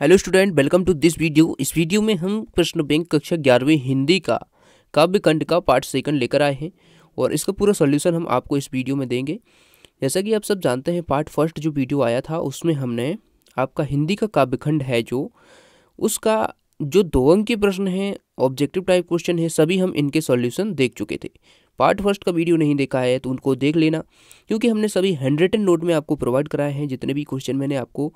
hello student welcome to this video इस video में हम प्रश्न बैंक कक्षा ग्यारहवीं हिंदी का काव्यकंड का पार्ट सेकंड लेकर आए हैं और इसका पूरा सॉल्यूशन हम आपको इस वीडियो में देंगे जैसा कि आप सब जानते हैं पार्ट फर्स्ट जो वीडियो आया था उसमें हमने आपका हिंदी का काव्यखंड है जो उसका जो दो अंक के प्रश्न है ऑब्जेक्टिव टाइप क्वेश्चन है सभी हम इनके सॉल्यूशन देख चुके थे पार्ट फर्स्ट का वीडियो नहीं देखा है तो उनको देख लेना क्योंकि हमने सभी हैंड रिटन नोट में आपको प्रोवाइड कराए हैं जितने भी क्वेश्चन मैंने आपको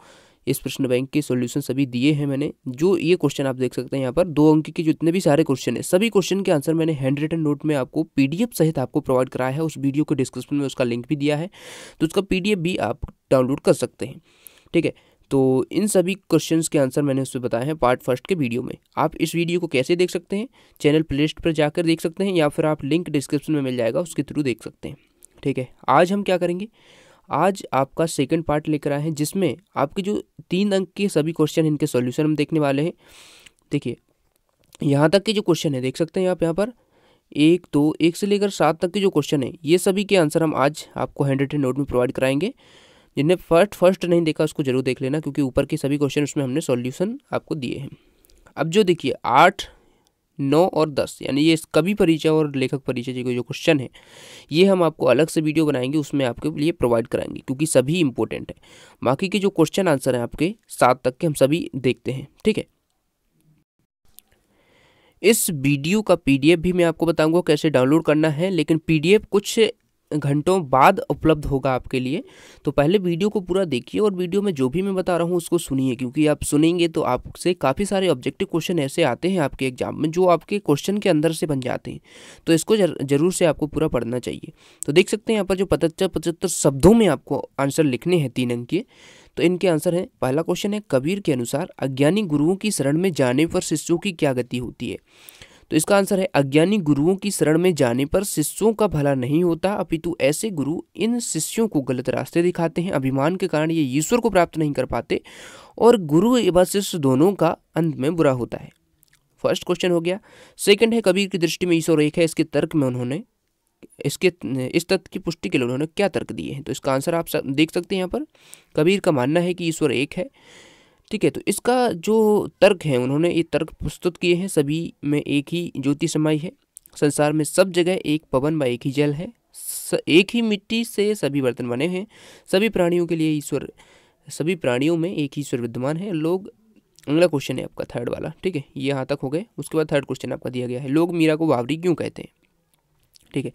इस प्रश्न बैंक के सॉल्यूशन सभी दिए हैं मैंने जो ये क्वेश्चन आप देख सकते हैं यहाँ पर दो अंक के जितने भी सारे क्वेश्चन है सभी क्वेश्चन के आंसर मैंने हैंड रिटन नोट में आपको पीडीएफ सहित आपको प्रोवाइड कराया है उस वीडियो के डिस्क्रिप्शन में उसका लिंक भी दिया है तो उसका पी भी आप डाउनलोड कर सकते हैं ठीक है तो इन सभी क्वेश्चंस के आंसर मैंने उसमें बताए हैं पार्ट फर्स्ट के वीडियो में आप इस वीडियो को कैसे देख सकते हैं चैनल प्लेलिस्ट पर जाकर देख सकते हैं या फिर आप लिंक डिस्क्रिप्शन में मिल जाएगा उसके थ्रू देख सकते हैं ठीक है आज हम क्या करेंगे आज आपका सेकंड पार्ट लेकर आए हैं जिसमें आपके जो तीन अंक के सभी क्वेश्चन इनके सॉल्यूशन हम देखने वाले हैं देखिए यहाँ तक के जो क्वेश्चन है देख सकते हैं आप यहाँ पर एक दो तो, एक से लेकर सात तक के जो क्वेश्चन है ये सभी के आंसर हम आज आपको हैंड रिटेड नोट में प्रोवाइड कराएंगे जिन्हें फर्स्ट फर्स्ट नहीं देखा उसको जरूर देख लेना क्योंकि ऊपर के सभी क्वेश्चन उसमें हमने सॉल्यूशन आपको दिए हैं अब जो देखिए आठ नौ और दस यानी ये कवि परिचय और लेखक परिचय के जो क्वेश्चन है ये हम आपको अलग से वीडियो बनाएंगे उसमें आपके लिए प्रोवाइड कराएंगे क्योंकि सभी इंपॉर्टेंट है बाकी के जो क्वेश्चन आंसर हैं आपके सात तक के हम सभी देखते हैं ठीक है इस वीडियो का पीडीएफ भी मैं आपको बताऊंगा कैसे डाउनलोड करना है लेकिन पीडीएफ कुछ घंटों बाद उपलब्ध होगा आपके लिए तो पहले वीडियो को पूरा देखिए और वीडियो में जो भी मैं बता रहा हूँ उसको सुनिए क्योंकि आप सुनेंगे तो आपसे काफ़ी सारे ऑब्जेक्टिव क्वेश्चन ऐसे आते हैं आपके एग्जाम में जो आपके क्वेश्चन के अंदर से बन जाते हैं तो इसको ज़रूर से आपको पूरा पढ़ना चाहिए तो देख सकते हैं यहाँ पर जो पचहत्तर पचहत्तर शब्दों में आपको आंसर लिखने हैं तीन अंक के तो इनके आंसर हैं पहला क्वेश्चन है कबीर के अनुसार अज्ञानी गुरुओं की शरण में जाने पर शिष्यों की क्या गति होती है तो इसका आंसर है अज्ञानी गुरुओं की शरण में जाने पर शिष्यों का भला नहीं होता अपितु ऐसे गुरु इन शिष्यों को गलत रास्ते दिखाते हैं अभिमान के कारण ये ईश्वर को प्राप्त नहीं कर पाते और गुरु एवं शिष्य दोनों का अंत में बुरा होता है फर्स्ट क्वेश्चन हो गया सेकंड है कबीर की दृष्टि में ईश्वर एक है इसके तर्क में उन्होंने इसके इस तथ्य की पुष्टि के लिए उन्होंने क्या तर्क दिए हैं तो इसका आंसर आप सब देख सकते हैं यहाँ पर कबीर का मानना है कि ईश्वर एक है ठीक है तो इसका जो तर्क है उन्होंने ये तर्क प्रस्तुत किए हैं सभी में एक ही ज्योति समाई है संसार में सब जगह एक पवन व एक ही जल है एक ही मिट्टी से सभी बर्तन बने हैं सभी प्राणियों के लिए ईश्वर सभी प्राणियों में एक ही ईश्वर विद्यमान है लोग अगला क्वेश्चन है आपका थर्ड वाला ठीक है ये यहाँ तक हो गए उसके बाद थर्ड क्वेश्चन आपका दिया गया है लोग मीरा को बावरी क्यों कहते हैं ठीक है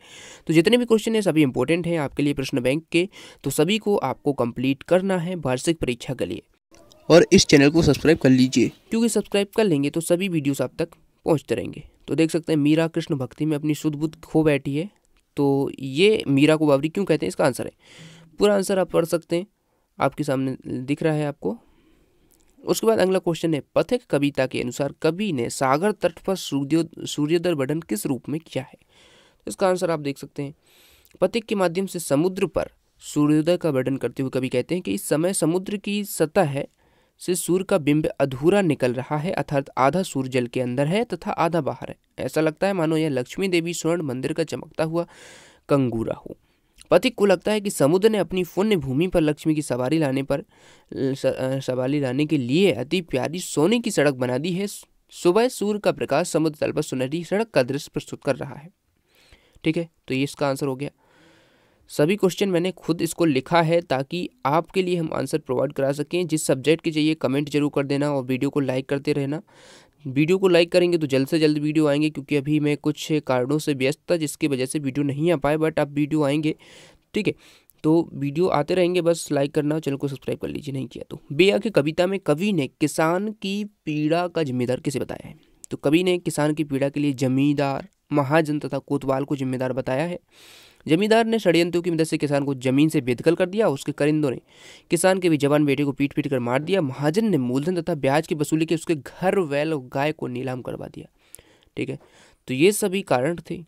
तो जितने भी क्वेश्चन हैं सभी इंपॉर्टेंट हैं आपके लिए प्रश्न बैंक के तो सभी को आपको कंप्लीट करना है वार्षिक परीक्षा के लिए और इस चैनल को सब्सक्राइब कर लीजिए क्योंकि सब्सक्राइब कर लेंगे तो सभी वीडियोस आप तक पहुंचते रहेंगे तो देख सकते हैं मीरा कृष्ण भक्ति में अपनी शुद्ध बुद्ध खो बैठी है तो ये मीरा को बाबरी क्यों कहते हैं इसका आंसर है पूरा आंसर आप पढ़ सकते हैं आपके सामने दिख रहा है आपको उसके बाद अगला क्वेश्चन है पथिक कविता के अनुसार कवि ने सागर तट पर सूर्यो सूर्योदय वर्णन किस रूप में किया है तो इसका आंसर आप देख सकते हैं पथिक के माध्यम से समुद्र पर सूर्योदय का वर्णन करते हुए कभी कहते हैं कि इस समय समुद्र की सतह है से सूर्य का बिंब अधूरा निकल रहा है अर्थात आधा सूर्य जल के अंदर है तथा आधा बाहर है ऐसा लगता है मानो यह लक्ष्मी देवी स्वर्ण मंदिर का चमकता हुआ कंगूरा हो पथिक को लगता है कि समुद्र ने अपनी पुण्य भूमि पर लक्ष्मी की सवारी लाने पर सवारी लाने के लिए अति प्यारी सोने की सड़क बना दी है सुबह सूर्य का प्रकाश समुद्र तल पर सुनहरी सड़क का दृश्य प्रस्तुत कर रहा है ठीक है तो ये इसका आंसर हो गया सभी क्वेश्चन मैंने खुद इसको लिखा है ताकि आपके लिए हम आंसर प्रोवाइड करा सकें जिस सब्जेक्ट के चाहिए कमेंट जरूर कर देना और वीडियो को लाइक करते रहना वीडियो को लाइक करेंगे तो जल्द से जल्द वीडियो आएंगे क्योंकि अभी मैं कुछ कारणों से व्यस्त था जिसकी वजह से वीडियो नहीं आ पाए बट अब वीडियो आएंगे ठीक है तो वीडियो आते रहेंगे बस लाइक करना चैनल को सब्सक्राइब कर लीजिए नहीं किया तो बेया की कविता में कवि ने किसान की पीड़ा का जिम्मेदार किसे बताया है तो कवि ने किसान की पीड़ा के लिए जमींदार महाजन तथा कोतवाल को जिम्मेदार बताया है जमींदार ने षडयंत्रों की मदद से किसान को जमीन से बेदखल कर दिया उसके करिंदों ने किसान के भी जवान बेटे को पीट पीट कर मार दिया महाजन ने मूलधन तथा ब्याज की वसूली के उसके घर वैल और गाय को नीलाम करवा दिया ठीक है तो ये सभी कारण थे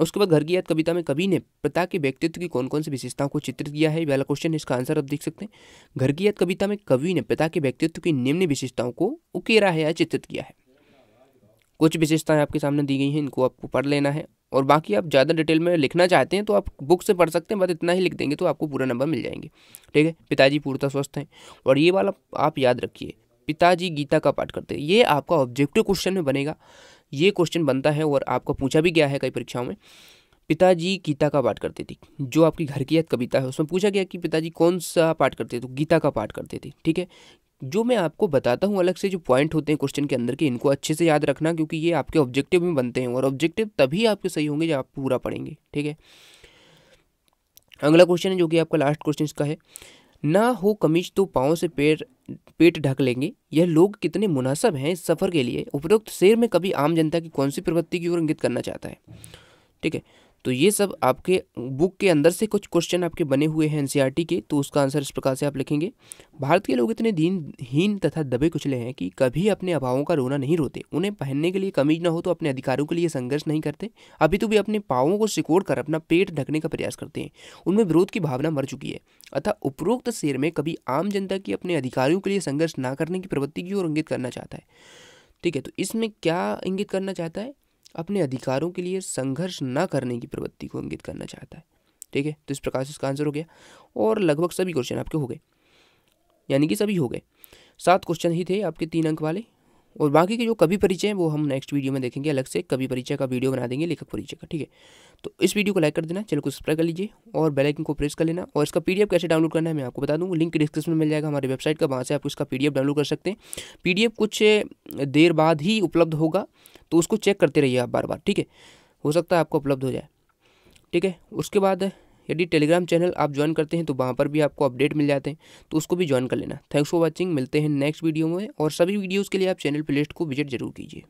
उसके बाद घर की याद कविता में कवि ने पिता के व्यक्तित्व की कौन कौन सी विशेषताओं को चित्रित किया है पहला क्वेश्चन है इसका आंसर आप देख सकते हैं घर की याद कविता में कवि ने पिता के व्यक्तित्व की निम्न विशेषताओं को उकेरा है या चित्रित किया है कुछ विशेषताएं आपके सामने दी गई हैं इनको आपको पढ़ लेना है और बाकी आप ज़्यादा डिटेल में लिखना चाहते हैं तो आप बुक से पढ़ सकते हैं बस इतना ही लिख देंगे तो आपको पूरा नंबर मिल जाएंगे ठीक है पिताजी पूर्णतः स्वस्थ हैं और ये वाला आप याद रखिए पिताजी गीता का पाठ करते हैं ये आपका ऑब्जेक्टिव क्वेश्चन में बनेगा ये क्वेश्चन बनता है और आपका पूछा भी गया है कई परीक्षाओं में पिताजी गीता का पाठ करते थे जो आपकी घर की याद कविता है उसमें पूछा गया कि पिताजी कौन सा पाठ करते थे तो गीता का पाठ करते थे ठीक है जो मैं आपको बताता हूँ अलग से जो पॉइंट होते हैं क्वेश्चन के अंदर के इनको अच्छे से याद रखना क्योंकि ये आपके ऑब्जेक्टिव में बनते हैं और ऑब्जेक्टिव तभी आपके सही होंगे जब आप पूरा पढ़ेंगे ठीक है अगला क्वेश्चन है जो कि आपका लास्ट क्वेश्चन इसका है ना हो कमीज तो पाँव से पेट पेट ढक लेंगे यह लोग कितने मुनासब हैं इस सफ़र के लिए उपरोक्त शेर में कभी आम जनता की कौन सी प्रवृत्ति की ओर इंगित करना चाहता है ठीक है तो ये सब आपके बुक के अंदर से कुछ क्वेश्चन आपके बने हुए हैं एन e के तो उसका आंसर इस प्रकार से आप लिखेंगे भारत के लोग इतने दीन हीन तथा दबे कुचले हैं कि कभी अपने अभावों का रोना नहीं रोते उन्हें पहनने के लिए कमीज ना हो तो अपने अधिकारों के लिए संघर्ष नहीं करते अभी तो भी अपने पावों को सिकोड़ कर अपना पेट ढकने का प्रयास करते हैं उनमें विरोध की भावना मर चुकी है अतः उपरोक्त शेर में कभी आम जनता की अपने अधिकारियों के लिए संघर्ष ना करने की प्रवृत्ति की ओर इंगित करना चाहता है ठीक है तो इसमें क्या इंगित करना चाहता है अपने अधिकारों के लिए संघर्ष न करने की प्रवृत्ति को इंगित करना चाहता है ठीक है तो इस प्रकार से इसका आंसर हो गया और लगभग सभी क्वेश्चन आपके हो गए यानी कि सभी हो गए सात क्वेश्चन ही थे आपके तीन अंक वाले और बाकी के जो कवि परिचय हैं वो हम नेक्स्ट वीडियो में देखेंगे अलग से कवि परिचय का वीडियो बना देंगे लेखक परिचय का ठीक है तो इस वीडियो को लाइक कर देना चैनल को सब्सक्राइब कर लीजिए और बेल आइकन को प्रेस कर लेना और इसका पीडीएफ कैसे डाउनलोड करना है मैं आपको बता दूँ लिंक डिस्क्रिप्शन में मिल जाएगा हमारी वेबसाइट का वहाँ से आप इसका पी डाउनलोड कर सकते हैं पी कुछ देर बाद ही उपलब्ध होगा तो उसको चेक करते रहिए आप बार बार ठीक है हो सकता है आपको उपलब्ध हो जाए ठीक है उसके बाद यदि टेलीग्राम चैनल आप ज्वाइन करते हैं तो वहाँ पर भी आपको अपडेट मिल जाते हैं तो उसको भी ज्वाइन कर लेना थैंक्स फॉर वॉचिंग मिलते हैं नेक्स्ट वीडियो में और सभी वीडियोज़ के लिए आप चैनल प्लेलिस्ट को विजिट जरूर कीजिए